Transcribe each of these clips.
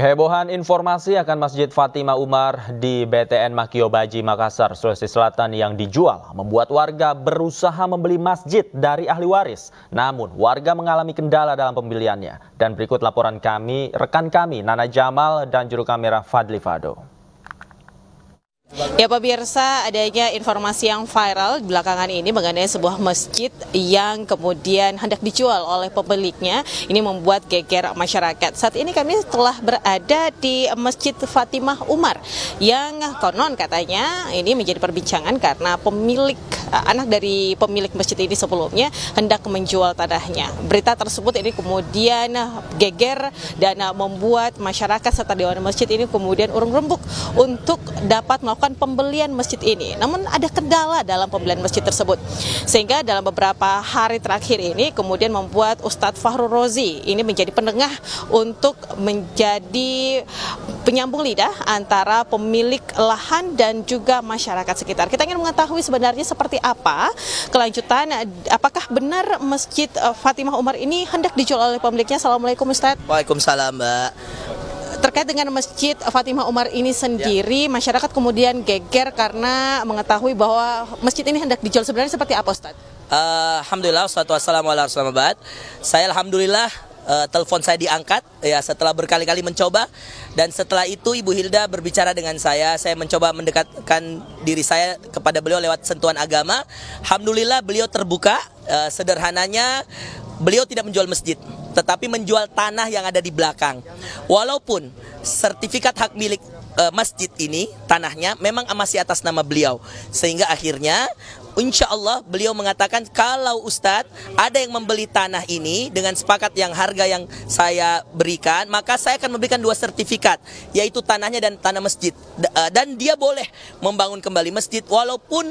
Kehebohan informasi akan Masjid Fatima Umar di BTN Makiobaji, Makassar, Sulawesi Selatan yang dijual membuat warga berusaha membeli masjid dari ahli waris. Namun warga mengalami kendala dalam pembeliannya. Dan berikut laporan kami, rekan kami Nana Jamal dan juru kamera Fadli Fado. Ya pemirsa, adanya informasi yang viral belakangan ini mengenai sebuah masjid yang kemudian hendak dijual oleh pemiliknya. Ini membuat geger masyarakat. Saat ini kami telah berada di Masjid Fatimah Umar yang konon katanya ini menjadi perbincangan karena pemilik anak dari pemilik masjid ini sebelumnya hendak menjual tanahnya. Berita tersebut ini kemudian geger dan membuat masyarakat serta dewan masjid ini kemudian urung rembuk untuk dapat melakukan melakukan pembelian masjid ini. Namun ada kendala dalam pembelian masjid tersebut. Sehingga dalam beberapa hari terakhir ini kemudian membuat Ustadz Fahru Rozi ini menjadi penengah untuk menjadi penyambung lidah antara pemilik lahan dan juga masyarakat sekitar. Kita ingin mengetahui sebenarnya seperti apa kelanjutan apakah benar Masjid eh, Fatimah Umar ini hendak dijual oleh pemiliknya. Assalamualaikum Ustadz. Waalaikumsalam Mbak. Terkait dengan Masjid Fatimah Umar ini sendiri, ya. masyarakat kemudian geger karena mengetahui bahwa masjid ini hendak dijual sebenarnya seperti apa Ustaz? Uh, eh, alhamdulillah, wassalamualaikum wabarakatuh. Saya Alhamdulillah uh, telepon saya diangkat ya setelah berkali-kali mencoba dan setelah itu Ibu Hilda berbicara dengan saya saya mencoba mendekatkan diri saya kepada beliau lewat sentuhan agama alhamdulillah beliau terbuka uh, sederhananya beliau tidak menjual masjid tetapi menjual tanah yang ada di belakang. Walaupun sertifikat hak milik e, masjid ini tanahnya memang masih atas nama beliau, sehingga akhirnya insya Allah beliau mengatakan kalau Ustadz ada yang membeli tanah ini dengan sepakat yang harga yang saya berikan maka saya akan memberikan dua sertifikat yaitu tanahnya dan tanah masjid eh, dan dia boleh membangun kembali masjid walaupun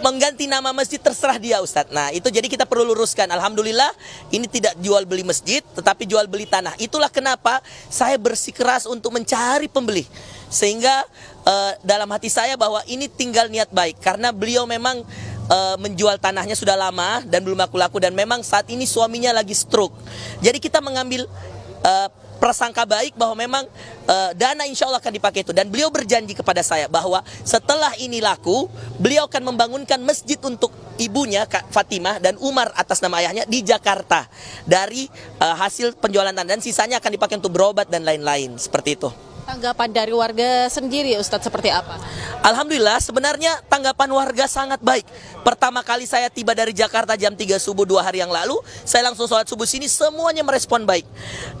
mengganti nama masjid terserah dia Ustadz nah itu jadi kita perlu luruskan Alhamdulillah ini tidak jual beli masjid tetapi jual beli tanah itulah kenapa saya bersikeras untuk mencari pembeli sehingga uh, dalam hati saya bahwa ini tinggal niat baik karena beliau memang uh, menjual tanahnya sudah lama dan belum laku-laku dan memang saat ini suaminya lagi stroke. Jadi kita mengambil uh, prasangka baik bahwa memang uh, dana insya Allah akan dipakai itu dan beliau berjanji kepada saya bahwa setelah ini laku beliau akan membangunkan masjid untuk ibunya Kak Fatimah dan Umar atas nama ayahnya di Jakarta dari uh, hasil penjualan tanah dan sisanya akan dipakai untuk berobat dan lain-lain seperti itu. Tanggapan dari warga sendiri Ustadz seperti apa? Alhamdulillah sebenarnya tanggapan warga sangat baik. Pertama kali saya tiba dari Jakarta jam 3 subuh dua hari yang lalu, saya langsung sholat subuh sini semuanya merespon baik.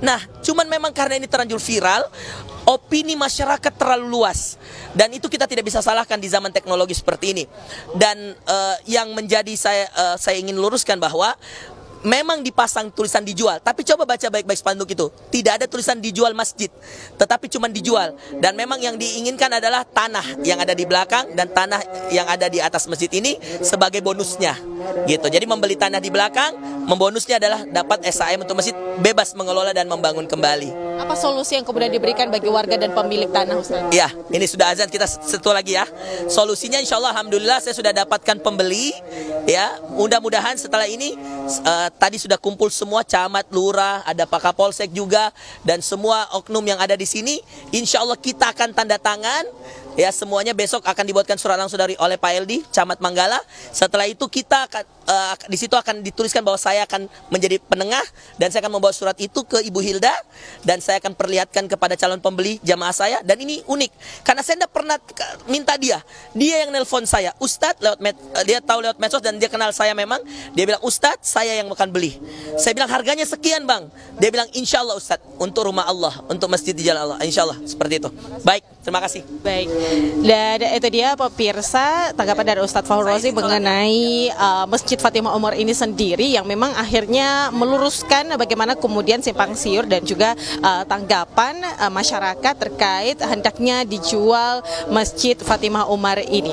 Nah, cuman memang karena ini terlanjur viral, opini masyarakat terlalu luas dan itu kita tidak bisa salahkan di zaman teknologi seperti ini. Dan uh, yang menjadi saya uh, saya ingin luruskan bahwa memang dipasang tulisan dijual, tapi coba baca baik-baik spanduk itu. Tidak ada tulisan dijual masjid, tetapi cuma dijual. Dan memang yang diinginkan adalah tanah yang ada di belakang dan tanah yang ada di atas masjid ini sebagai bonusnya gitu. Jadi membeli tanah di belakang, membonusnya adalah dapat SAM untuk masjid bebas mengelola dan membangun kembali. Apa solusi yang kemudian diberikan bagi warga dan pemilik tanah Ustaz? Iya, ini sudah azan kita satu lagi ya. Solusinya insya Allah Alhamdulillah saya sudah dapatkan pembeli ya. Mudah-mudahan setelah ini uh, tadi sudah kumpul semua camat, lurah, ada Pak Kapolsek juga dan semua oknum yang ada di sini insya Allah kita akan tanda tangan ya semuanya besok akan dibuatkan surat langsung dari oleh Pak Eldi Camat Manggala. Setelah itu kita akan uh, di situ akan dituliskan bahwa saya akan menjadi penengah dan saya akan membawa surat itu ke Ibu Hilda dan saya akan perlihatkan kepada calon pembeli jamaah saya dan ini unik karena saya tidak pernah minta dia. Dia yang nelpon saya, Ustadz lewat med, uh, eh, dia tahu lewat medsos dan dia kenal saya memang. Dia bilang Ustadz saya yang akan beli. Saya bilang harganya sekian bang. Dia bilang Insya Allah Ustadz untuk rumah Allah, untuk masjid di jalan Allah. Insya Allah seperti itu. Baik. Terima kasih. Baik, dan itu dia pemirsa tanggapan dari Ustadz Fahrozi mengenai uh, Masjid Fatimah Umar ini sendiri yang memang akhirnya meluruskan bagaimana kemudian simpang siur dan juga uh, tanggapan uh, masyarakat terkait hendaknya dijual Masjid Fatimah Umar ini.